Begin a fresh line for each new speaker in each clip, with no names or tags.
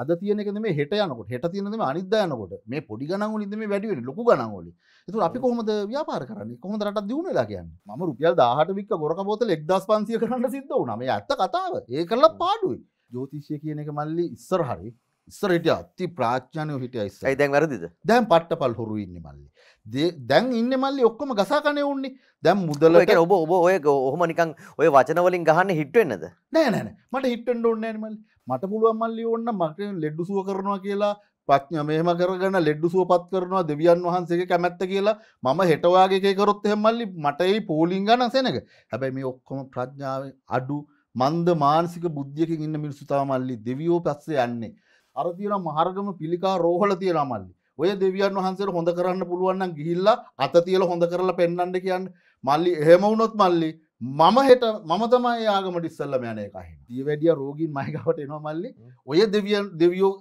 අද තියනෙකද මේ හට යනකොට හට තියනෙම අනිදධයනකොට මේ පොඩි ගනග නිදම වැඩිවෙන ලොක ගනගොලි එතු අපි කොහොමද ව්‍යාපාර කරන්න කොහොම රට දියුණලා කියන්න ම රුපියල් දාහට වික් ගොරක පොතල එක්දස් පන්සිය කරන්න සිද්ධ වනම ඇත්ත කතාව ඒ කරලා පාඩුයි ජෝතිෂය කියන එක මල්ලි ඉස්සර හරි ඉස්සර හිටිය අති ප්‍රාඥනය හිටිය යිස් දැන් වැරදිද දැන් පට්ට පල් හොරු ඉන්න මල්ලි දැන් ඉන්න මල්ලි ඔක්කොම ගසාකනය උන්නේ දැම් මුදල ඔබ ඔබ ඔය ඔහම නිකන්
ඔය වචනවලින් ගහන්න හිට්වෙන්නද
නෑ නෑන මට හිටෙන්ට ඔන්න ඇමල් මට පුළුවන් මල්ලි ඔන්න මට ලෙඩ්ඩුසුව කරනවා කියලා පත්ඥ මෙහම කරගන ලෙඩ්ඩු සුවපත් කරනවා දෙවියන් වහන්සේ කැමැත්ත කියලා මම හෙටවාගේ කරොත් එහෙමල්ලි මටයි පෝලිං ගන සෙනක හැබැයි මේ ඔක්කොම ප්‍රඥාව අඩු මන්ද මානසික බුද්ධියකින් ඉන්න මිනිස්සුතාව මල්ලි දෙවියෝ පස්සේ යන්නේ අර තියෙන මාර්ගම පිළිකා රෝහල තියෙන මල්ලි. ඔය දෙවියන් වහන්සේට හොඳ කරන්න පුළුවන් නම් ගිහිල්ලා අත තියලා හොඳ කරලා පෙන්වන්න කියන්න. මල්ලි එහෙම වුණොත් මල්ලි මම හෙට මම තමයි යාගමට ඉස්සල්ලම යන එක හිම. දිය වැඩිය රෝගීන් මයිකවට එනවා මල්ලි. ඔය දෙවියන් දෙවියෝ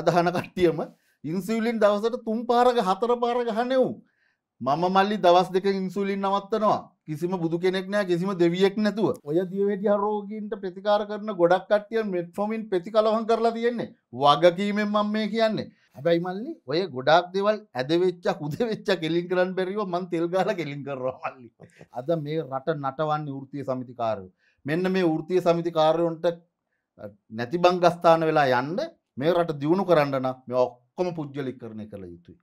අදහන කට්ටියම ඉන්සුලින් දවසට තුම් පාරග හතර පාර ගහනෙව්. මම මල්ලි දවස් දෙක ඉන්සුලින් නවත්තනවා. කිසිම බුදු කෙනෙක් නෑ කිසිම දෙවියෙක් නැතුව ඔය දියවැඩි හරෝගීන්ට ප්‍රතිකාර කරන ගොඩක් කට්ටිය මෙට්ෆොමින් ප්‍රති කලවන් කරලා තියෙන්නේ වගකීමෙන් මම මේ කියන්නේ හැබැයි මල්ලි ඔය ගොඩක් දෙවල් ඇදවෙච්ච හුදවෙච්ච කෙලින් කරන්න බැරිව මන් තෙල්ගාල කෙලින් කරනවා මල්ලි අද මේ රට නටවන්නේ වෘතිය සමිතිකාරයෝ මෙන්න මේ වෘතිය සමිතිකාරයොන්ට නැති බංගස්ථාන වෙලා යන්න මේ රට දියුණු කරන්න මේ ඔක්කොම පුද්ගලික් කරණය කළ යුතුයි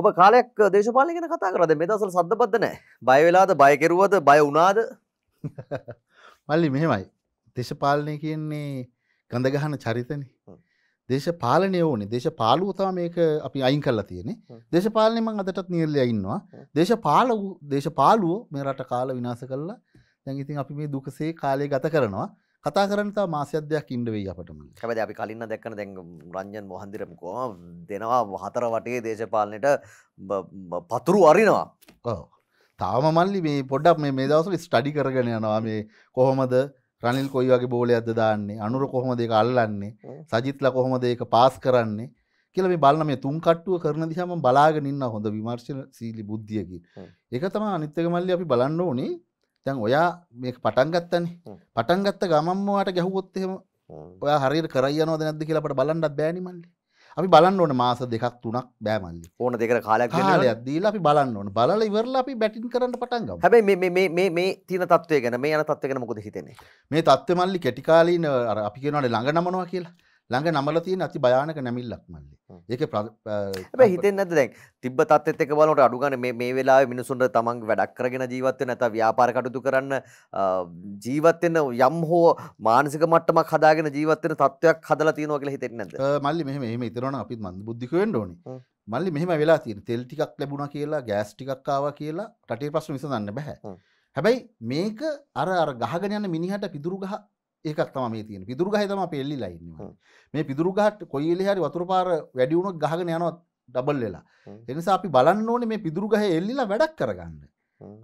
ඔබ කාලයක් දේශපාලි ගෙන කතා කරද මේ දසල් සද්ධපත්ද නෑ බයවෙලාද බයකෙරුවද බය වුණාද
මල්ලි මෙහෙමයි දේශපාලනය කියන්නේ ගඳගහන චරිතන දේශපාලනය ඕනේ දේශපාලුවතා මේක අපි අයින් කරලා තියෙනෙ දේශපාලනයම අදටත් නිර්ලය ඉන්නවා දේශපාලු දේශපාලුවෝ මේ රට කාල විනාස කරලා දැන් ඉතින් අපි මේ දුකසේ කාලය ගත කරනවා කතා කරන්න තා මාසයක්දයක් ඉන්ඩවෙයි අපටම
හැබද අපි කලින්න දැක්කන දැන් රංජන් මොහන්දිරම කොම දෙනවා හතර වටේ දේශපාලනයට පතුරු
අරිනවා තාම මල්ලි මේ පොඩ්ඩක් මේ දවසල ස්ටඩි කරගෙන යනවා මේ කොහොමද රනිල් කොයි වගේ බෝලයක්ද දාන්නේ අනුර කොහොම දෙක අල්ලන්නේ සජිත්ල කොහොම දෙක පාස් කරන්නේ කියල මේ බලන මේ තුන් කට්ටුව කරන දිහම බලාගෙනන්න හොඳ විමර්ශන සීලි බුද්ධියකින් ඒක තම අනිත්තක මල්ලි අපි බලන්න ඕනේ දැන් ඔයා මේක පටන් ගත්තනේ පටන් ගත්ත ගමන්ම ඔයාට ගැහුවොත් එහෙම ඔයා හරියට කරයි යනවද නැද්ද කියලා අපිට බලන්නත් බෑනේ මල්ලි. අපි බලන්න ඕන මාස දෙකක් තුනක් බෑ මල්ලි. ඕන දෙකට කාලයක් දෙන්න කාලයක් දීලා අපි බලන්න ඕන. බලලා ඉවරලා අපි බැටින් කරන්න පටන් ගමු. හැබැයි මේ මේ මේ මේ තියෙන තත්ත්වය ගැන මේ යන තත්ත්වය ගැන මොකද හිතෙන්නේ? මේ තත්ත්වය මල්ලි කැටි කාලීන අර අපි කියනවානේ
ළඟ නමනවා කියලා. ළඟ නමල තියෙන අති භයානක නැමිල්ලක් මල්ලේ. ඒක හැබැයි හිතෙන්නේ නැද්ද දැන් තිබ්බ තත්ත්වෙත් එක බලනකොට අඩු ගන්න මේ මේ වෙලාවේ මිනිසුන්ට තමන් වැඩක් කරගෙන ජීවත් වෙන්න නැත්නම් ව්‍යාපාර කටයුතු කරන්න ජීවත් වෙන්න යම් හෝ මානසික මට්ටමක් හදාගෙන ජීවත් වෙන තත්ත්වයක් හදලා තියෙනවා කියලා හිතෙන්නේ
නැද්ද? මල්ලි මෙහෙම එහෙම හිතනවනම් අපිත් මන්දබුද්ධික වෙන්න ඕනේ. මල්ලි මෙහෙම වෙලා තියෙන තෙල් ටිකක් ලැබුණා කියලා ගෑස් ටිකක් ආවා කියලා රටේ ප්‍රශ්න විසඳන්න බෑ. හැබැයි මේක අර අර ගහගෙන යන මිනිහට පිදුරු ගහ ඒකක් තම මේ තියෙන පිදුරුගහේ තමයි අපි එල්ලිලා ඉන්නේ. මේ පිදුරුගහට කොයි වෙලේ හරි වතුර පාර වැඩි වුණොත් ගහගෙන යනවා ඩබල් වෙලා. ඒ නිසා අපි බලන්න ඕනේ මේ පිදුරුගහේ එල්ලිලා වැඩක් කරගන්න.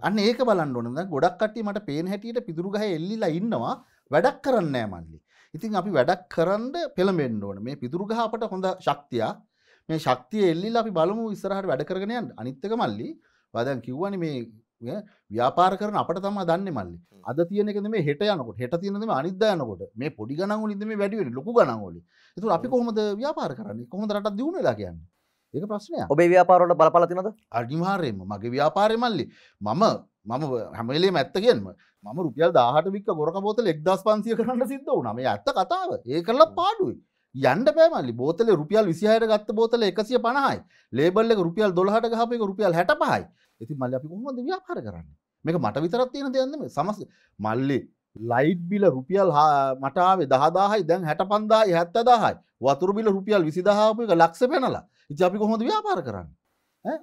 අන්න ඒක බලන්න ඕනේ. දැන් ගොඩක් කට්ටිය මට පේන හැටියට පිදුරුගහේ එල්ලිලා ඉන්නවා වැඩක් කරන්නේ නැහැ මල්ලි. ඉතින් අපි වැඩක් කරන්න පෙළඹෙන්න ඕනේ. මේ පිදුරුගහ අපට හොඳ ශක්තිය. මේ ශක්තිය එල්ලිලා අපි බලමු ඉස්සරහට වැඩ කරගෙන යන්න. අනිත් එක මල්ලි. වාදන් කිව්වනේ මේ ව්‍යාපාර කරන අපට තම දන්න මල්ලි අද තියනෙක මේ හට යනකොට හට තියනම අනිදධයනකොට මේ පොඩි ගනගල මේ වැඩිවෙන ලොක ගනගොල තු අපි කොහොමද ව්‍යාපාර කරන්නේ කොහොදරට දියුණලා කියන්න ඒක ප්‍රශ්නය ඔබේ ව්‍යාපාරට බලපලතිනද අඩිමාරයම මගේ ව්‍යාපාරය මල්ලි මම මම හැමලේ ඇත්තගෙන්ම ම රුපියල් දාහට වික් ගොරක බෝතල එක්දස් පන්සිය කරන්න සිද්ධ වනම ඇත්ත කතාව ඒ කරලා පාඩුවයි යන්න පෑමල්ලි බෝතල රුපියල් විසිහයට ගත්ත බෝතල එකසිය පණහයි ලේබල්ල රුපියල් දොලහට ගහපක රුපියල් හැට පහයි ඇති මල්ල අපි කොහොමද ව්‍යාපාර කරන්න මේක මට විතරත් තියෙන දෙයන්නම සමස් මල්ලි ලයිට් බිල රුපියල් මටාවේ දහදාහයි දැන් හැට පන්දා හැත්ත දාහයි වතුර බිල රුපියල් විසිදාහපු එක ලක්ෂ පැනලා ඉති අපි කොහොමද ව්‍යාපාර කරන්න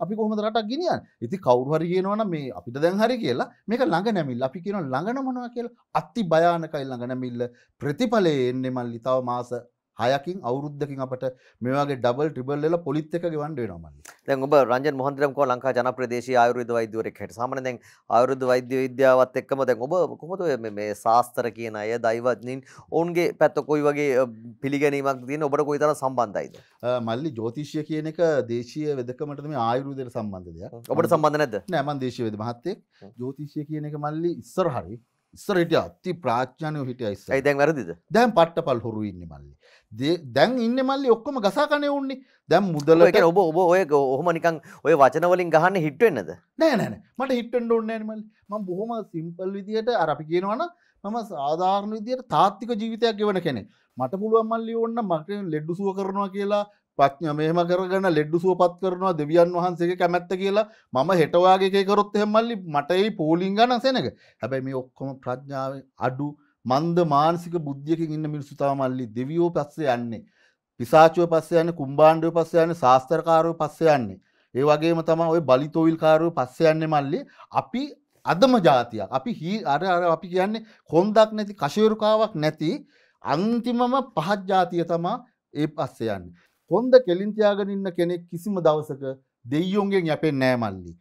අපි කොහොමද රටක් ගෙනියන් ඉති කවුරුහරි කියනවන මේ අපිට දැන් හරි කියලා මේක ළඟ නැමිල් අපි කියන ළඟන මොනවා කියලා අත්ති භයානකයි ළඟ නැමිල්ල ප්‍රතිඵලය එන්නේ මල්ලි තව මාස හයකින් අවුරුද්ධකින් අපට මේවාගේ ඩබල් ට්‍රිබල් වෙලා පොලිත් එක ගෙවන්න වෙනවා මල්ලි.
දැන් ඔබ රංජන් මොහන්දරම් කෝ ලංකා ජනප්‍රදේශීය ආයුර්වේද වෛද්‍යවරයෙක් හැට සාමාන්‍යයෙන් දැන් ආයුර්වේද වෛද්‍ය විද්‍යාවත් එක්කම දැන් ඔබ කොහොමද මේ මේ ශාස්ත්‍ර කියන අය දෛවඥින් ඔවුන්ගේ පැත්ත කොයි වගේ පිළිගැනීමක් තියෙන ඔබට කොයි තරම් සම්බන්ධයිද?
මල්ලි ජ්‍යොතිෂය කියන එක දේශීය වෙදකමට තමයි ආයුර්වේදයට සම්බන්ධ දෙයක්. ඔබට සම්බන්ධ නැද්ද? නෑ මම දේශීය වෙද මහත්තයෙක්. ජ්‍යොතිෂය කියන එක මල්ලි ඉස්සර හරි ඉස්සර හිටිය අති ප්‍රාඥනය හිටිය යිස් දැන් වැරදිද දැන් පට්ට පල් හොරු ඉන්න මල්ලි දැන් ඉන්න මල්ලි ඔක්කොම ගසාකනය උන්නේ දැම් මුදල ඔබ ඔබ ඔය
ඔහොම නිකන් ඔය වචනවලින් ගහන්න හිට්වෙන්නද
නෑ නෑන මට හිටෙන්ඩ ඔන්න මල්ලි ම බොහොම සිම්පල් විදිහට අරපි කියනවන මම සාධාරණ විදියට තාත්තික ජීවිතයක් ගෙවන කෙනෙ මට පුළුවන් මල්ලි ඔන්න මට ලෙඩ්ඩු සුව කරනවා කියලා පත්ඥ මෙහම කරගන ලෙඩ්ඩු සුවපත් කරනවා දෙවියන් වහන්සේ කැමැත්ත කියලා මම හෙටවාගේ කරොත් එහෙමල්ලි මටයි පෝලිං ගන සෙනක හැබැයි මේ ඔක්කොම ප්‍රඥාව අඩු මන්ද මානසික බුද්ධියකින් ඉන්න මිනිස්සු තමල්ලි දෙවියෝ පස්සේ යන්නේ පිසාචුව පස්සේ යන්නේ කුම්බාණ්ඩුව පස්සේ යන්නේ ශාස්ත්‍රකාරව පස්සේ යන්නේ ඒ වගේම තමයි ওই බලිතොවිල්කාරව පස්සේ යන්නේ මල්ලි අපි අදම જાතියක් අපි හී අර අර අපි කියන්නේ කොන්දක් නැති කෂේරුකාවක් නැති අන්තිමම පහත් જાතිය තමයි ඒ පස්සේ යන්නේ කොන්ද කෙලින් තියාගෙන ඉන්න කෙනෙක් කිසිම දවසක දෙයියොන්ගෙන් යැපෙන්නේ නැහැ මල්ලි.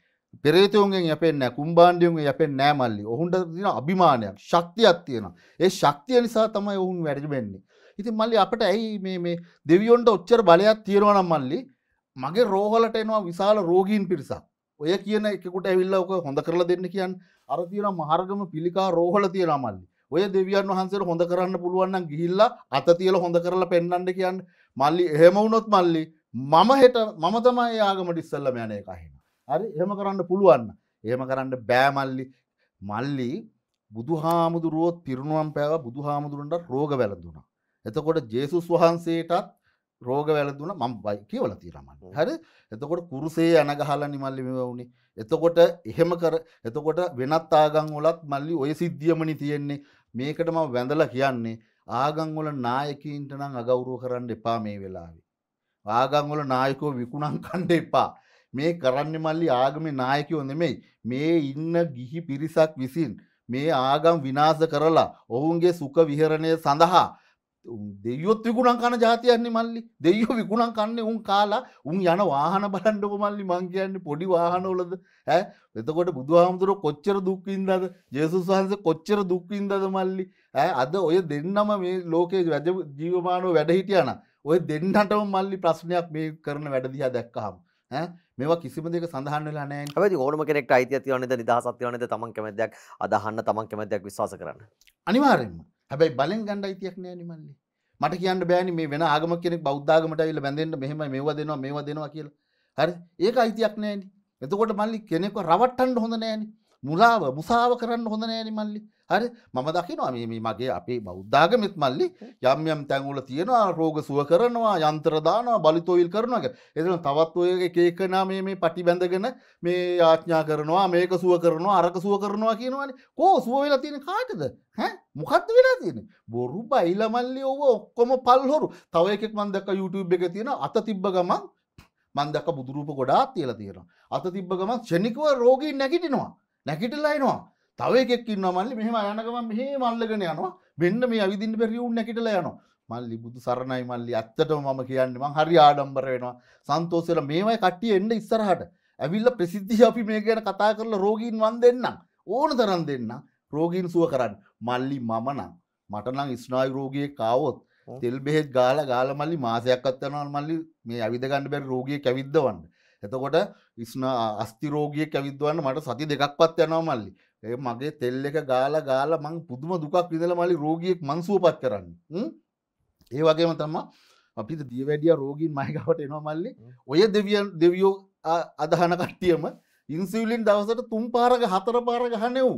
පෙරේතයොන්ගෙන් යැපෙන්නේ නැහැ, කුම්බාණ්ඩියොන්ගෙන් යැපෙන්නේ නැහැ මල්ලි. ඔහුන්ට තියෙන අභිමානයක්, ශක්තියක් තියෙනවා. ඒ ශක්තිය නිසා තමයි ඔවුන් වැඩිවෙන්නේ. ඉතින් මල්ලි අපිට ඇයි මේ මේ දෙවියොන්ට ඔච්චර බලයක් තියෙනවා නම් මල්ලි මගේ රෝහලට එනවා විශාල රෝගීන් පිරිසක්. ඔය කියන එකෙකුට ඇවිල්ලා ඔක හොඳ කරලා දෙන්න කියන්නේ අර තියෙන මහර්ගම පිළිකා රෝහල තියෙනවා මල්ලි. ඔය දෙවියන් වහන්සේ හොඳ කරන්න පුළුවන්න ගිහිල්ලා අත තියල හොඳ කරලා පෙන්න්නට කියන්න මල්ලි හෙමවුනොත් මල්ලි මම හෙට මම තමයි යාගමට ඉස්සල්ල මෑන එකහිම. හරි හෙම කරන්න පුළුවන්න. එහෙම කරන්න බෑමල්ලි මල්ලි බුදුහාමුදුරුවොත් පිරුණුවම් පෑව බුදුහාමුදුරන්ට රෝග වැලදුනා. එතකොට ජේසුස් වහන්සේටත් රෝග වැලදුන මම් බයි කියවල තිරමන්න හරි එතකොට කුරුසේ යනගහල නිමල්ලි මෙවුණි එතකොට එහෙම කර එතකොට වෙනත් ආගං වලත් මල්ලි ඔය සිද්ධියමනි තියෙන්නේ මේකට මම වැඳලා කියන්නේ ආගම් වල නායකයින්ට නම් අගෞරව කරන්න එපා මේ වෙලාවේ. ආගම් වල නායකයෝ විකුණන් කන්න එපා. මේ කරන්නේ මල්ලි ආගමේ නායකයෝ නෙමෙයි. මේ ඉන්න ගිහි පිරිසක් විසින් මේ ආගම් විනාශ කරලා ඔවුන්ගේ සුඛ විහරණය සඳහා දෙයෝ විකුණන් කන ජාතියන්නේ මල්ලි දෙයෝ විකුණන් කන්නේ උන් කාලා උන් යන වාහන බලන්ඩක මල්ලි මං කියන්නේ පොඩි වාහනවලද ඇ එතකොට බුදුහාමුදුර කොච්චර දුක්කින්දද ජේසුස් වහන්ස කොච්චර දුක්කින්දද මල්ලි ඇ අද ඔය දෙන්නම මේ ලෝකයේ වැජ ජීවමානෝ වැඩ හිටියන ඔය දෙන්නටම මල්ලි ප්‍රශ්නයක් මේ කරන වැඩදිහා දැක්කහම්
මේවා කිසිම දෙක සඳහන් වෙලා නෑ හැබැයි ඕනම කෙනෙක්ට අයිතිය තියෙනවද නිදහසක් තියෙනවද තමන් කැමැත්තක් අදහන්න තමන් කැමැත්තක් විශ්වාස කරන්න
අනිවාර්යෙන්ම හැබැයි බලෙන් ගණ්ඩ අයිතියක් නෑ නිමල්ලි මට කියන්න බෑනි මේ වෙන ආගම කෙනෙක් බෞද්ධාගමට ඇවිල්ලා බැඳෙන්න මෙහෙම මේව දෙනවා මේව දෙනවා කියලා හරි ඒක අයිතියක් නෑනේ එතකොට මල්ලි කෙනෙක්ව රවට්ටන්න හොඳ නෑනේ මුලාව මුසාාව කරන්න හොඳ නෑන මල්ලි හරි මම දකිනවා මේ මගේ අපේ බෞද්ධාගමිත් මල්ලි යම් යම් තැන්වල තියෙනවා රෝග සුව කරනවා යන්ත්‍රදානවා බලිතොයිල් කරනක එතන තවත් ඔය එකේකනා මේ මේ පටි බැඳගෙන මේ ආඥා කරනවා මේක සුව කරනවා අරක සුව කරනවා කියනවාන කෝ සුව වෙලා තියෙන කාටද හැ මොකක්ද වෙලා තියෙන බොරු බයිල මල්ලි ඔව ඔක්කොම පල්හොරු තව එකෙක් මන්දක YouTube එක තියෙන අත තිබ්බ ගමන් මන්දක බුදුරූප ගොඩාත් තියලා තියෙනවා අත තිබ්බ ගමන් ෂණිකව රෝගී නැගිටිනවා නැකිටලා එනවා තව එකෙක් ඉන්න මල්ලි මෙහෙම යනකම මෙහෙ මල්ලගෙන යනවා මෙන්න මේ අවිදින්න බැරි වුන් නැකිටලා යනවා මල්ලි බුදු සරණයි මල්ලි ඇත්තටම මම කියන්නේ මං හරි ආඩම්බර වෙනවා සන්තෝෂ වෙලා මේවයි කට්ටිය එන්න ඉස්සරහට ඇවිල්ලා ප්‍රසිද්ධිය අපි මේ ගැන කතා කරලා රෝගීන් වන් දෙන්නම් ඕන තරම් දෙන්න රෝගීන් සුව කරන්න මල්ලි මම නම් මට නම් ස්නායු රෝගියෙක් කාවොත් තෙල් බෙහෙත් ගාලා ගාලා මල්ලි මාසයක් අත්යනවා මල්ලි මේ ඇවිද ගන්න බැරි රෝගියෙක් ඇවිද්දවන්න එතකොට විස්න අස්තිරෝගිය කැවිදවන්න මට සති දෙකක්වත් යනවා මල්ලි ඒ මගේ තෙල් එක ගාල ගාල මං පුදුම දුකක් විදල මලි රෝගියෙක් මංසුවපත් කරන්න ඒ වගේම තම අපිට දියවැඩිය රෝගීන් මයකවට එනවා මල්ලි ඔය දෙවියන් දෙවියෝ අදහන කට්ටියම ඉන්සුලින් දවසට තුම් පාරග හතර පාර ගහනෙව්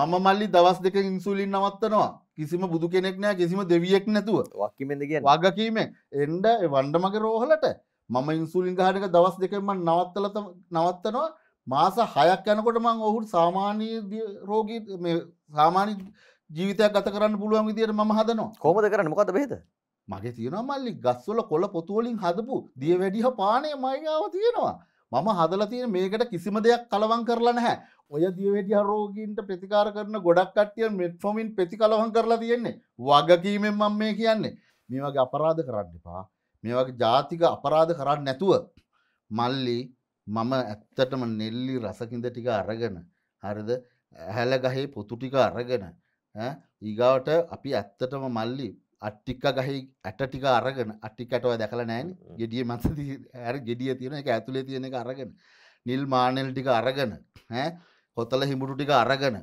මම මල්ලි දවස් දෙක ඉන්සුලින් නවත්තනවා කිසිම බුදු කෙනෙක් නෑ කිසිම දෙවියෙක් නැතුව වක්කිමෙන්දගේ වගකීමෙන් එන්ඩ වන්ඩමගේ රෝහලට මම ඉන්සුලින් ගහනක දවස් දෙකම නවත්තල නවත්තනවා මාස හයක් යනකොට මං ඔහුට සාමාන්‍ය රෝගී සාමාන්‍ය ජීවිතයක් ගත කරන්න පුළුවන් විදියට මම හදනවා කොහොමද කරන්න මොකද බෙහෙත මගේ තියෙනවා මල්ලි ගස්වල කොළ පොතුවලින් හදපු දිය වැඩිහ පානය මයිගාව තියෙනවා මම හදලා තියෙන මේකට කිසිම දෙයක් කලවම් කරලා නැහැ ඔය දියවැඩිය රෝගීන්ට ප්‍රතිකාර කරන ගොඩක් කට්ටිය මෙට්ෆොමින් ප්‍රතිකලවම් කරලා තියෙන්නේ වගකීමෙන් මම මේ කියන්නේ මේ වගේ අපරාධ කරන්න එපා මේ වගේ ජාතික අපරාධ කරන්න නැතුව මල්ලි මම ඇත්තටම නෙල්ලි රසකින්ද ටික අරගෙන හරිද ඇහැල ගහේ පොතු ටික අරගෙන ඊගාවට අපි ඇත්තටම මල්ලි අට්ටික්ක ගහහි ඇට ටික අරගෙන අට්ටිකටව දැකල නෑන ගෙඩිය මස ඇර ගෙඩිය තියෙන එක ඇතුළේ තියෙන එක අරගෙන නිල් මානෙල් ටික අරගෙන කොතල හිමුටු ටික අරගෙන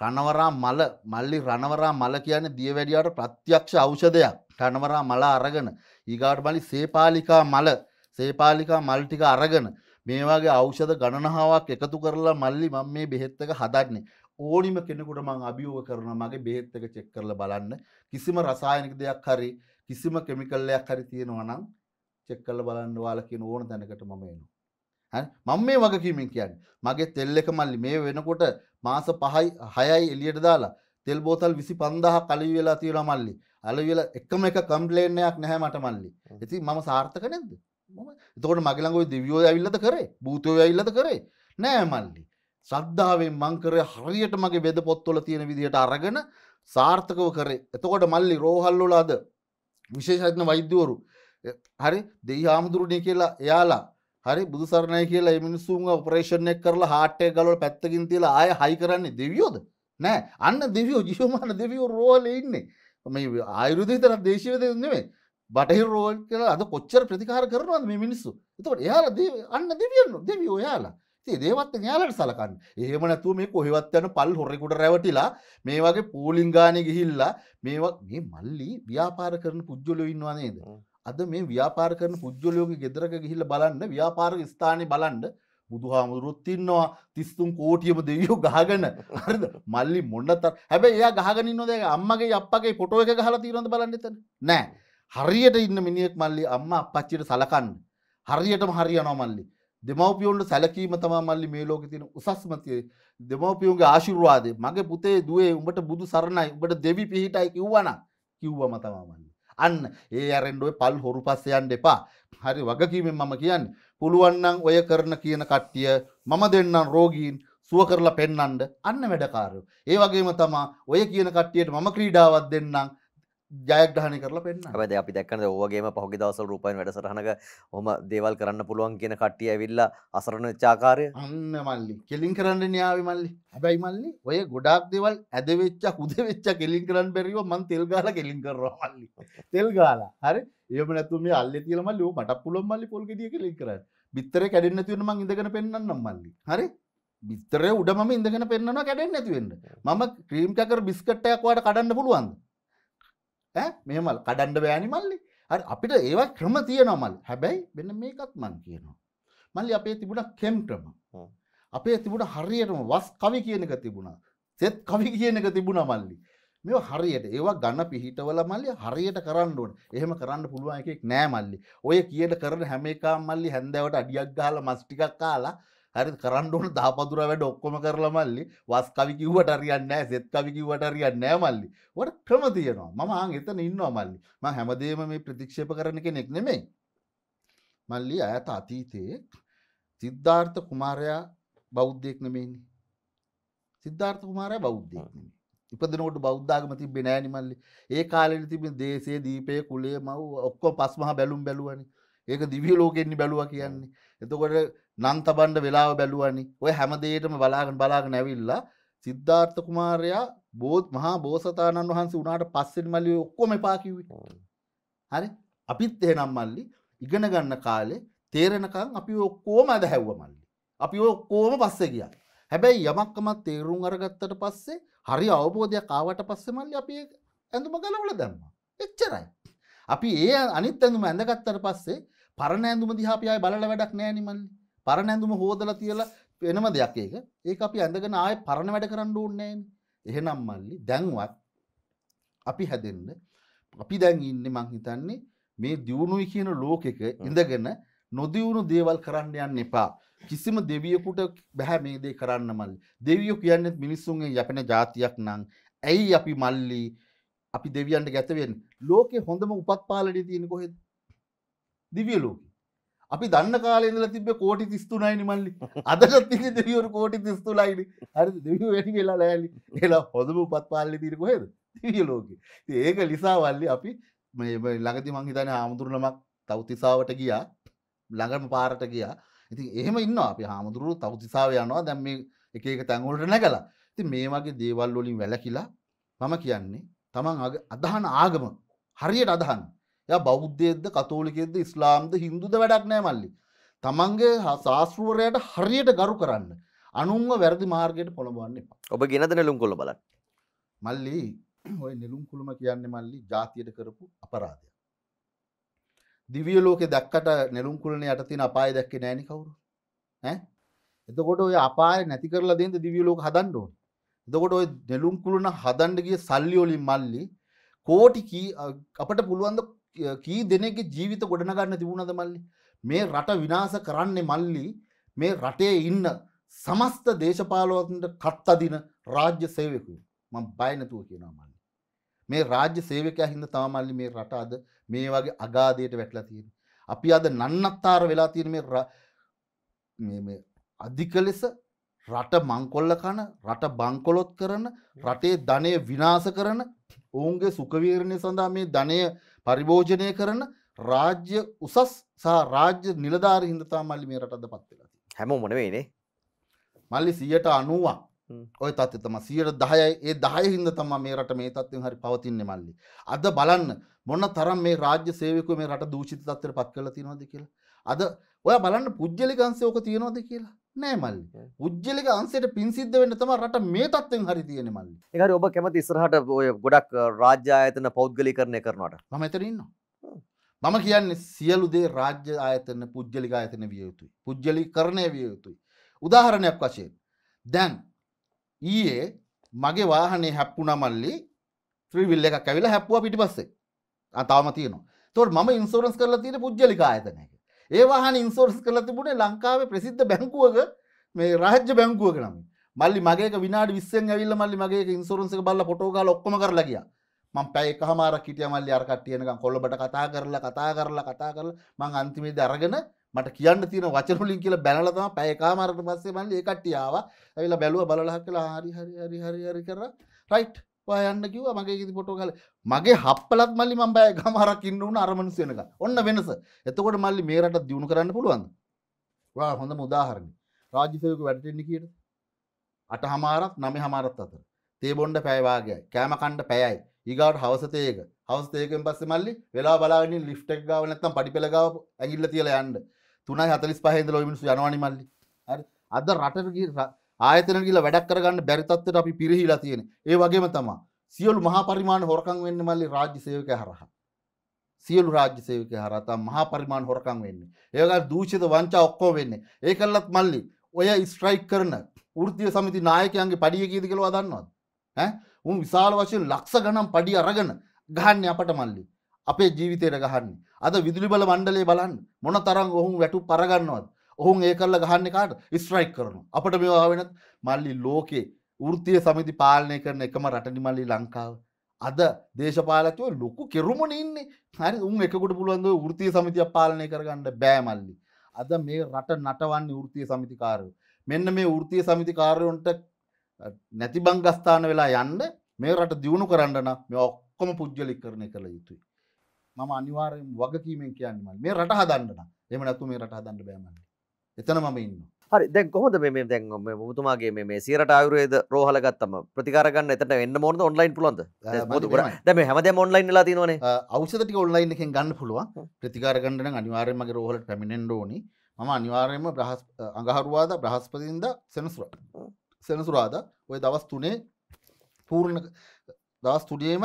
රණවරා මල මල්ලි රණවරා මල කියන දියවැඩියාට ප්‍රත්‍යක්ෂ අෞෂධයක් රණවරා මල අරගෙන ඊගාට බලි සේපාලිකා මල සේපාලිකා මල්ටික අරගෙන මේවාගේ අෞෂධ ගණනහාවක් එකතු කරලා මල්ලි මං මේ බෙහෙත්තක හදන්නේ ඕනිම කෙනෙකුට මං අභියෝග කරන මගේ බෙහෙත්තක චෙක් කරලා බලන්න කිසිම රසායනික දෙයක් හරි කිසිම කෙමිකල්ලයක් හරි තියෙනවා නම් චෙක් කරලා බලන්න ඔයාලා කියන ඕන තැනකට මම එනවා මං මේ වගකීමෙන් කියන්න මගේ තෙල්ලෙක මල්ලි මේ වෙනකොට මාස පහයි හයයි එලියට දාලා තෙල් බෝතල් විසි පන්දහ කලි වෙලා තියල මල්ලි අලවෙල එකම එක කම්පලේනයක් නැහැ මට මල්ලි ඇති මම සාර්ථක නැද්ද තොට මගලඟ දෙවියෝ ඇවිල්ලද කරේ භූතය ඇවිල්ලද කරේ නෑ මල්ලි සද්ධාවෙන් මංකර හරියට මගේ වෙද පොත්තොල තියෙන විදිහට අරගෙන සාර්ථකව කරේ එතකොට මල්ලි රෝහල්ලොලාද විශේෂඥ වෛද්‍යවරු හරි දෙයි හාමුදුරුණය කියලා එයාලා හරි බුදුසරණය කියලා මිනිස්සුන් ඔපරේෂණයක් කරලා හාටය ගලව පැත්තකින් තියලා ආය හයි කරන්නේ දෙවියෝද නෑ අන්න දෙවියෝ ජිෂෝමාන දෙවියෝ රෝල ඉන්නේ මේ ආයුරුදය තර දේශවද නෙවේ බටහි රෝල් කියලා අද කොච්චර ප්‍රතිකාර කරනවද මේ මිනිස්සු එතකොට එයාලා දෙ අන්න දෙවියන්න දෙවියෝ යාලා ඒ දේවත් යාලට සලකන්න ඒම නැතු මේ කොහෙවත් යන පල් හොරෙකුට රැවටිලා මේ වගේ පූලිංගානය ගිහිල්ලා මේවා මේ මල්ලි ව්‍යාපාර කරන පුද්ජලො ඉන්නවානේද අද මේ ව්‍යාපාර කරන පුද්ගලයෝගේ ගෙදරක ගිහිල්ලා බලන්න ව්‍යාපාර ස්ථානේ බලන්න බුදුහාමුදුරුවොත් ඉන්නවා 33 කෝටියම දෙවියෝ ගහගෙන හරිද මල්ලි මොන්නතර හැබැයි එයා ගහගෙන ඉන්නවද අම්මගේ අප්පගේ ෆොටෝ එක ගහලා තියෙනවද බලන්න එතන නෑ හරියට ඉන්න මිනිහෙක් මල්ලි අම්මා අප්පච්චිට සලකන්න හරියටම හරියනවා මල්ලි දෙමව්පියොන්ට සැලකීම තමයි මල්ලි මේ ලෝකේ තියෙන උසස්ම දෙමව්පියොන්ගේ ආශිර්වාදය මගේ පුතේ දුවේ උඹට බුදු සරණයි උඹට දෙවි පිහිටයි කිව්වනම් කිව්වම තමයි මල්ලි අන්න ඒ ඇරෙන්ඩුව පල් හොරු පස්සයන් දෙපා හරි වගකීමෙන් මම කියන්න පුළුවන්නන් ඔය කරන කියන කට්ටිය මම දෙන්නම් රෝගීන් සුව කරලා පෙන්නන්ඩ අන්න වැඩකාරු. ඒ වගේම තමා ඔය කියන කට්ටියට මම ක්‍රීඩාවත් දෙන්නම්
ජයග්‍රහණ කරලා පෙන්න්න ඇද අපි දක්න ඕගේම පහුගි දවසල් රූපයින් වැඩසටහනක හොම දේවල් කරන්න පුළුවන් කියන කට්ටිය ඇවිල්ලා අසරණ චාකාරය අන්න මල්ලි කෙලින් කරන්න න්‍යාව මල්ලි
හැබැයි මල්ලි ඔය ගොඩක් දෙවල් ඇදවෙච්ච කුද වෙච්ච කෙලින් කරන්න බැරිව මන් තෙල් ගාල කෙලින් කරවා මල්ලි තෙල් ගාලා හරි ඒම නැතුම අල්ල තියලම ලෝ මට පුළොම් මල්ලි පොල්ගෙටිය කෙලින් කරන්න බිත්තර කැඩෙන්න්න තිවන මං ඉඳගෙන පෙන්න්නම් මල්ලි හරි බිත්තරය උඩ ම ඉඳගෙන පෙන්න්නවා කැඩෙන් නැතිවෙන්න මම ක්‍රීම්ටකර බිස්කට්ටයක් වාට කඩන්න පුළුවන්ද මෙමල් කඩන්ඩ බෑනි මල්ලි අපිට ඒවා ක්‍රම තියනොමල් හැබැයි වෙන මේකත් මං කියනවා. මල්ලි අපේ තිබුණ කෙම් ක්‍රම අපේ තිබුණ හරියටම වස් කවි කියනක තිබුණා සෙත් කවි කියනක තිබුණ මල්ලි මෙ හරියට ඒවා ගන්න පිහිටවල මල්ලි හරියට කරන්න ඕන එහෙම කරන්න පුළුවන් එකෙක් නෑ මල්ලි ඔය කියට කරන හැමේකා මල්ලි හැන්දවට අඩියක් ගාල මස්ටිකක් කාලා හරි කරන්ඩෝන දාපතුර වැඩ ඔක්කොම කරලා මල්ලි වස් කවි කිව්වට අරියන්න සෙත් කවි කිව්වට අරියන්න මල්ලි වට ක්‍රම තියනවා මම එතන ඉන්නවා මල්ලි ම හැමදේම මේ ප්‍රතික්ෂප කරන කෙනෙක් නෙමේ මල්ලි ඇත අතීතයේ සිද්ධාර්ථ කුමාරයා බෞද්ධයෙක් නෙමේනි සිද්ධාර්ථ කුමාරය බෞද්ධයෙක් නෙමේ ඉපදනකොට බෞද්ධාගම තිබ්බේ නෑනි මල්ලි ඒ කාලෙට තිබෙන දේශේ දීපය කුලේ මව් ඔක්කොම පස්මහා බැලුම් බැලුවනේ ඒක දිව්‍ය ලෝකෙන්නේ බැලුවා කියන්නේ එතකොට නන්තබන්ඩ වෙලාව බැලුවනි ඔය හැමදේටම බලාගෙන බලාග නැවිල්ලා සිද්ධාර්ථ කුමාරයා බෝධ මහා බෝසතාණන් වහන්සේ වනාට පස්සෙන් මල්ලිය ඔක්කොම පාකිවේ හරි අපිත් එහෙනම් මල්ලි ඉගෙන ගන්න කාලේ තේරෙනකං අපි ඔක්කෝම ඇද හැව්ව මල්ලි අපි ඔක්කෝම පස්සේ ගිය හැබැයි යමක්කමත් තේරුම් අරගත්තට පස්සේ හරි අවබෝධයක් ආවට පස්සෙ මල්ලි අපි ඇඳුම ගලවල දැම්ම එච්චරයි අපි ඒ අනිත් ඇඳුම ඇඳගත්තට පස්සේ පරණ ඇඳුම දිහාපියයි බල වැඩක් නෑනිමල්ලි පරණ ඇඳුම හෝදලා තියලා වෙනම දෙයක් ඒක. ඒක අපි ඇඳගෙන ආයේ පරණ වැඩ කරන්න ඕනේ එහෙනම් මල්ලි දැන්වත් අපි හැදෙන්න අපි දැන් ඉන්නේ මං හිතන්නේ මේ දියුණුයි කියන ලෝකෙක ඉඳගෙන නොදියුණු දේවල් කරන්න යන්න එපා. කිසිම දෙවියෙකුට බෑ මේ දේ කරන්න මල්ලි. දෙවියෝ කියන්නේ මිනිස්සුන්ගේ යැපෙන જાතියක් නම් ඇයි අපි මල්ලි අපි දෙවියන්ට ගැත වෙන්නේ? ලෝකේ හොඳම උපත් පාලනේ තියෙන්නේ කොහෙද? දිව්‍ය ලෝකේ. අපි දන්න කාලෙදල තිබ කෝටි තිස්තුනයිනි මල්ලි අදත් ති දෙවියවරු කෝටි තිස්තුලයිනි හරි දෙවිය වැඩි වෙලා ලෑලි එලා හොඳම උපත් පාල්ලි තිරකොහෙද තිවිය ලෝක ඒක ලිසා වල්ලි අපි ලඟති මංහිතන හාමුදුරනමක් තවතිසාාවට ගියා ළඟම පාරට ගියා ඉතින් එහෙම ඉන්න අපි හාමුදුරු තවතිසාාව යනවා දැම්ම එක එක තැන්වලට නැගලා ති මේ වගේ දේවල් වලින් වැලකිලා මම කියන්නේ තමන් අදහන ආගම හරියට අදහන්න ය බෞද්ධයෙක්ද කතෝලිකෙද ඉස්ලාම්ද හින්දුද වැඩක් නෑ මල්ලි. තමන්ගේ ශාස්ෘවරයට හරියට ගරු කරන්න. අනුන්ව වැරදි මාර්ගයට පොළබන්න
ඔබ ගෙනද නෙලුම් කොළ බල
මල්ලි ඔය නෙලුම් කුළුම කියන්න මල්ලි ජාතියට කරපු අපරාධය. දිවිය ලෝකෙ දැක්කට නෙලුම් කුලන යට තින අපාය දැක්ක නෑනි කවුරු එතකොට ඔය අපාය නැති කරලා දෙන්ද දිවිය ලෝක හදන්න ඕන එතකොට ඔය නෙලුම් කුළුණ හදන්ඩ ගිය සල්ලියෝලින් මල්ලි කෝටිකී අපට පුළුවන්ද කී දෙනෙගේ ජීවිත ගොඩනගන්න තිබුණද මල්ලි මේ රට විනාස කරන්නේ මල්ලි මේ රටේ ඉන්න සමස්ත දේශපාලවන්ට කත් අදින රාජ්‍ය සේවකු මං බයනතුව කියනවා මල්ලි මේ රාජ්‍ය සේවකයා හින්ද තම මල්ලි මේ රට අද මේ වගේ අගාදයට වැටලා තියෙන අපි අද නන්නත්තාර වෙලා තියෙන මේ අධික ලෙස රට මංකොල්ල කන රට බංකොලොත් කරන රටේ ධනය විනාස කරන ඔවුන්ගේ සුකවීරණය සඳහා මේ ධනය පරිභෝජනය කරන රාජ්‍ය උසස් සහ රාජ්‍ය නිලධාර හිදතා මල්ලි මේ රටද පත්වෙලා හැම මොන වේනේ මල්ලි සියට අනුවක් ඔය තත්ත තම සියට දහයයි ඒ දහය හින්ද තම මේ රට මේ තත්වෙන් හරි පවතින්නේ මල්ලි අද බලන්න මොන්න තරම් මේ රාජ්‍ය සේවකු මේ රට දූෂිත තත්වයට පත් කළ තියෙනවාද කියලා අද ඔය බලන්න පුද්ජලිකන්සයෝක තියෙනවාද කියලා නෑ මල්ලි උද්ජලික අන්සේට පින් සිද්ධ වෙන්න තම රට මේ තත්වෙන් හරි තියෙන මල්ලි
එකහරි ඔබ කැමති ඉස්සරහට ඔය ගොඩක් රාජ්‍ය ආයතන පෞද්ගලිකරණය කරනවට
මම එතන ඉන්නවා මම කියන්නේ සියලු දේ රාජ්‍ය ආයතන පුද්ගලික ආයතන විය යුතුයි පුද්ගලිකරණය විය යුතුයි උදාහරණයක් වශයෙන් දැන් ඊයේ මගේ වාහනේ හැප්පුණා මල්ලි ත්‍රිවිල් එකක් ඇවිල්ලා හැප්පුවා පිටිපස්සේ ආ තාම තියෙනවා ඒතකොට මම ඉන්ෂුරන්ස් කරලා තියෙන පුද්ගලික ආයතනයක ඒවාහන ඉන්සෝර්ස් කල තිබුණේ ලංකාවේ ප්‍රසිද්ධ බැංකුවක මේ රාජ්‍ය බැංකුවක නම් මල්ලි මගේ විනාඩ විස්සෙන් ඇවිල්ල මල්ලි මගේ ඉන්සුරන්ස බල්ල පොටෝගල ඔක්කම කරලා කියා මං පැයි කහමාර කිටිය මල්ලි අරකට්ටියනකම් කොල්ලබට කතා කරලා කතා කරලා කතා කරලා මං අන්තිමේද අරගෙන මට කියන්න තියෙන වචනලින් කියල බැනලතම පැයකාමාරට පස්සේ මල්ලි ඒ කට්ටියාව ඇවිලා බැලුව බලලහ කියලා හරි හරි හරි හරි හරි කර රයිට් යන්න කිව මගේ කිසි පොටෝ කල මගේ හප්පලත් මල්ලි මම බෑ ගම හරක් ඉන්න උන අරමනුස්ස වෙනක ඔන්න වෙනස එතකොට මල්ලි මේ රටත් දියුණු කරන්න පුළුවන් වා හොඳම උදාහරණයක් රාජ්‍ය සේවක වැඩ දෙන්නේ කීයද අට හමාරත් නම හමාරත් අතර තේ බොන්්ඩ පැයවාගේ කෑම කණ්ඩ පැයයි ඒගාට හවසතේක හවස්තේකෙන් පස්ස මල්ලි වෙලා බලාගෙන ලිට් එක් ගාව නැත්තම් පඩි පෙළගාව ඇගිල්ල තියල යන්න තුනයි හතලිස් පහහිද ලොමිනිසු යනවානි මල්ලි අද රටරගේ ආයතන කියලා වැඩක් කරගන්න බැරි තත්ත්වයට අපි පිරිහිලා තියෙන. ඒ වගේම තමයි සියලු මහා පරිමාණ හොරකම් වෙන්නේ මල්ලේ රාජ්‍ය සේවකයා හරහා. සියලු රාජ්‍ය සේවකයා හරහා තමයි මහා පරිමාණ හොරකම් වෙන්නේ. ඒ වගේම දූෂිත වංචා ඔක්කොම වෙන්නේ. ඒකලත් මල්ලි ඔය ස්ට්‍රයික් කරන වෘත්තීය සමිති නායකයන්ගේ පඩිය කීයද කියලා දන්නවද? ඈ උන් විශාල වශයෙන් ලක්ෂ ගණන් පඩිය අරගෙන ගහන්නේ අපට මල්ලි. අපේ ජීවිතයට ගහන්නේ. අද විදුලි බල මණ්ඩලය බලන්න මොන තරම් ඔවුන් වැටු පරගන්නවද? ඔහුන් ඒ කරල ගහන්න කාට ස්ට්‍රයික් කරනු අපට මේවා වෙනත් මල්ලි ලෝකේ ෘතිය සමිති පාලනය කරන එකම රටනි මල්ලි ලංකාව අද දේශපාලත්ව ලොකු කෙරුමන ඉන්නේ හරි උන් එකකුට පුළුවන්ද ෘතිය සමිතිය පාලනය කරගන්න බෑමල්ලි අද මේ රට නටවන්නේ ෘතිය සමිතිකාරය මෙන්න මේ ෘතිය සමිතිකාරයොන්ට නැති බංගස්ථාන වෙලා යන්න මේ රට දියුණු කරන්නන මේ ඔක්කොම පුද්ගලික් කරණය කළ යුතුයි මම අනිවාරයෙන් වගකීමෙන් කියන්නම මේ රට හදන්නන එම නැතු මේ රට හදන්න බෑමන්නේ එතන මම ඉන්න
හරි දැ කොහොද මේ දැන් මුතුමාගේ මේ සීරට අයුරේද රෝහල ගත්තම ප්‍රතිකාරගන්න එතට එන්න මොද ඔන්ලයින් පුලොන්ද දැම හැමද ඔන්ලයින් ලා තිනවන අවසතට ඔන්ලයින් එකෙන් ගන්න පුළුව ප්‍රතිකාරගන්නන අනිවාර්යමගේ රෝහලට පැමිණෙන්ඩ ඕනි
ම අනිවාර්යම බ්‍රහස් අඟහරුවාද බ්‍රහස්පතින්ද සෙනසුර සෙනසුරාද ඔය දවස් තුනේ පූර්ණ දවස් තුඩියේම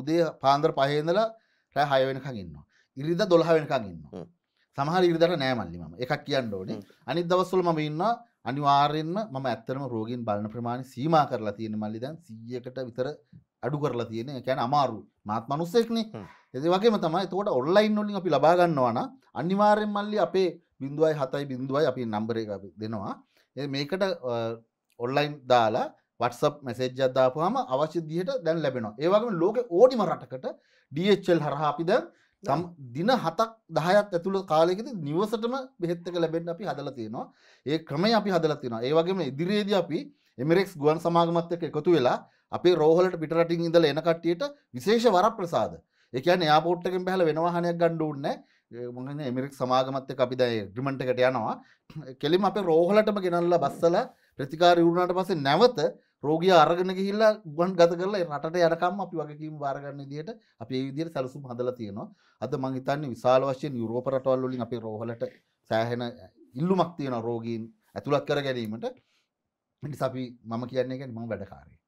උදේ පාන්දර පහේදලා රෑ හයවෙනකඟ ඉන්නවා ඉරිද දොල්හ වෙනකඟ ඉන්නවා සමහරිරිදට නෑමල්ලිම එකක් කියන්න ඕනේ අනි දවස්සල ම ඉන්න අනිවාරෙන්ම ම ඇත්තරම රෝගෙන් බලන ප්‍රමාණ සීම කරලා තියෙන මල්ලි දැන් සියකට විතර අඩු කරලා තියෙන එකැන අමාරු මාත් මනුස්සෙක්නේ එද වගේ තමයි තෝට ඔල්ලයින් ොලින් අපි ලබාගන්නවාන අනිවාරෙන් මල්ලි අපේ බින්දුවයි හතයි බින්දුවයි අපි නම්බර එක දෙනවා මේකට ඔල්ලයින් දාලා වටසප් මැසේජ් අදාපුහම අවශ්‍ය දිහට දැන් ලැබෙනවා ඒවගේ ලෝක ඕඩිම රටකට ඩල් හරහාපිද තම් දින හතක් දහයත් ඇතුළ කාලෙකෙද නිවසටම බෙහෙත්තක ලැබෙන් අපි හදල තියෙනවා ඒ ක්‍රමය අපි හදල තියෙනවා ඒ වගේම ඉදිරියේද අපි එමරෙක්ස් ගුවන් සමාගමත්තක එකතු වෙලා අපේ රෝහලට පිටරටින් ඉඳල එන කට්ටියට විශේෂ වර ප්‍රසාද එකන යාපෝට්ටකින් පැහල වෙනවාහනයක් ගණ්ඩුන්න මගන එමිරික් සමාගමත්තය අපිද ග්‍රිමට්කට යනවා කෙලිම අප රෝහලටම ගෙනල්ල බස්සල ප්‍රතිකාර වුණාට පසේ නැවත රෝගිය අරගෙන ගිහිල්ලා ගුවන් ගත කරලා රටට යනකම් අපි වගකීම් බාර ගන්න විදිහට අපි ඒ විදිහට සැලසුම් හදලා තියෙනවා. අද මම හිතන්නේ විශාල වශයෙන් යුරෝප රටවල් වලින් අපේ රෝහලට සෑහෙන ඉල්ලුමක් තියෙනවා රෝගීන් ඇතුළත් කර ගැනීමට. මිනිස් අපි මම කියන්නේ කියන්නේ මම වැඩකාරයෙක්.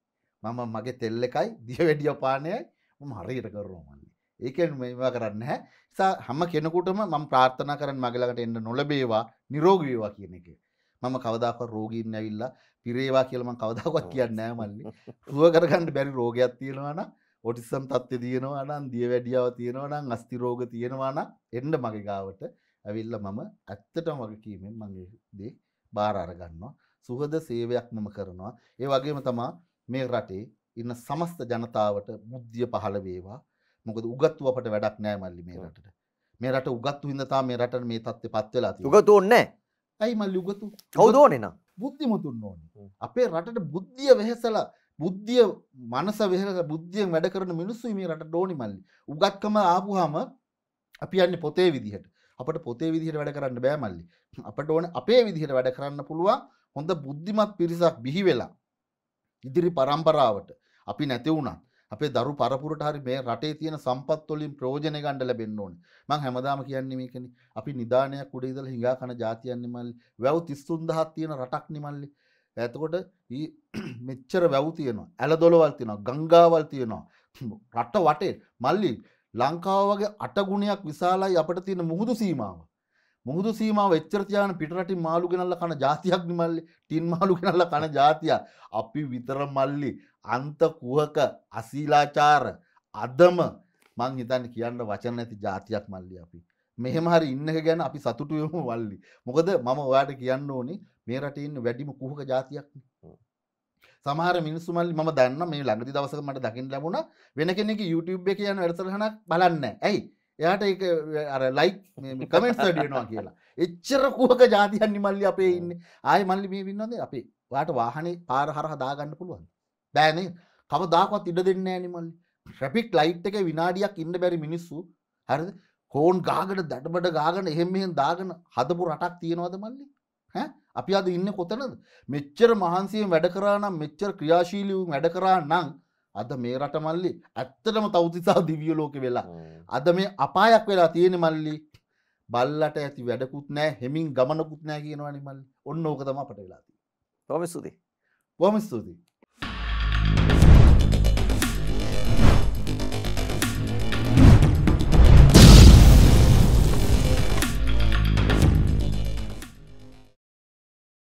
මම මගේ තෙල් එකයි දිය වැඩිය පානයයි මම හරියට කරනවා මන්නේ. ඒකෙන් මේවා කරන්න නැහැ. නිසා හැම කෙනෙකුටම මම ප්‍රාර්ථනා කරන්නේ මගේ ළඟට එන්න නොලැබේවා, නිරෝගී වේවා කියන එක. මම කවදාකවත් රෝගීන් නැවිලා පිරේවා කියලම කවදාවත් කියන්න නෑ මල්ලි සුව කරගන්නට බැරි රෝගයක් තියෙනවාන ඔටිසම් තත්ත්ව තියෙනවානම් දිය වැඩියාව තියෙනවනම් අස්තිරෝග තියෙනවාන එන්න මගේ ගාවට ඇවිල්ල මම ඇත්තටම වගේ කීමෙන් මගේ දේ බාර අරගන්නවා සුහද සේවයක් මම කරනවා ඒ වගේම තමා මේ රටේ ඉන්න සමස්ත ජනතාවට බුද්ධිය පහළ වේවා මොකද උගත්තු අපට වැඩක් නෑ මල්ලි මේ රටට මේ රට උගත්තු හිදතා මේ රට මේ තත්ත්ව පත්වෙලා උගතු ඔන්න ඇයි මල්ලි උගතු කවදෝනෙන බුද්ධිමතුන් ඕනි අපේ රටට බුද්ධිය වෙහෙසල බුද්ධිය මනස වෙහස බුද්ධියෙන් වැඩ කරන මිනිස්සු මේ රට ඩෝනි මල්ලි උගත්කම ආපුහම අපි යන්න පොතේ විදිහට අපට පොතේ විදිහට වැඩ කරන්න බෑ මල්ලි අපට ඕන අපේ විදිහට වැඩ කරන්න පුළුවන් හොඳ බුද්ධිමත් පිරිසක් බිහි වෙලා ඉදිරි පරම්පරාවට අපි නැති වුණත් අපේ දරු පරපුරට හරි මේ රටේ තියෙන සම්පත් වලින් ප්‍රයෝජන ගන්න ලැබෙන්න ඕනේ. මං හැමදාම කියන්නේ මේකනේ. අපි නිදානයක් උඩ ඉඳලා හිඟා කන જાතියන් නිමල්ලි. වැව් 33000ක් තියෙන රටක් නිමල්ලි. එතකොට ඊ මෙච්චර වැව් තියෙනවා. ඇල දොළවල් තියෙනවා. ගංගාවල් තියෙනවා. රට වටේ මල්ලි ලංකාව වගේ අටගුණයක් විශාලයි අපට තියෙන මුහුදු සීමාව. මුහුදු සීමාව එච්චර තියාගෙන පිටරටින් මාළු ගෙනල්ලා කන જાතියක් නිමල්ලි ටින් මාළු ගෙනල්ලා කන જાතිය අපි විතර මල්ලි අන්ත කුහක අශීලාචාර අදම මං හිතන්නේ කියන්න වචන නැති જાතියක් මල්ලි අපි මෙහෙම හරි ඉන්න එක ගැන අපි සතුටු වෙමු වල්ලි මොකද මම ඔයාට කියන්න ඕනේ මේ රටේ ඉන්න වැඩිම කුහක જાතියක්නේ සමහර මිනිස්සු මල්ලි මම දන්න මේ ළඟදි දවසක මට දකින්න ලැබුණා වෙන කෙනෙක්ගේ YouTube එක යන වැඩසටහනක් බලන්නේ ඇයි එයාට එක අර ලයික් කමෙන්ට් සඩියනවා කියලා එච්චර කුවක ජාතියන් නිමල්ලි අපේ ඉන්න ආය මල්ලි මේ වින්නොද අපේ වාට වාහනේ පාර හරහ දාගන්න පුළුවන් බෑනේ කව දාකොත් ඉඩ දෙන්න නිමල්ලි ්‍රපික් ලයිට් එක විනාඩියක් ඉන්න බැරි මිනිස්සු හරද කෝන් ගාගට දඩබට ගාගන එහෙම මෙහෙන් දාගන හදපු රටක් තියෙනවද මල්ලි හැ අපි අද ඉන්න කොතනද මෙච්චර මහන්සියෙන් වැඩ කරා නම් මෙච්චර ක්‍රියාශීලියූ වැඩ කරා නම් අද මේ රට මල්ලි ඇත්තටම තවතිසා දිවිය ලෝක වෙලා. අද මේ අපායක් වෙලා තියෙන මල්ලි බල්ලට ඇති වැඩකුත් නෑ හෙමින් ගමනකුත් නෑ කියනවනි මල්ලි ඔන්න ඕක තම අපට වෙලාති. පොමිස්තුති. පොමිස්තුතියි.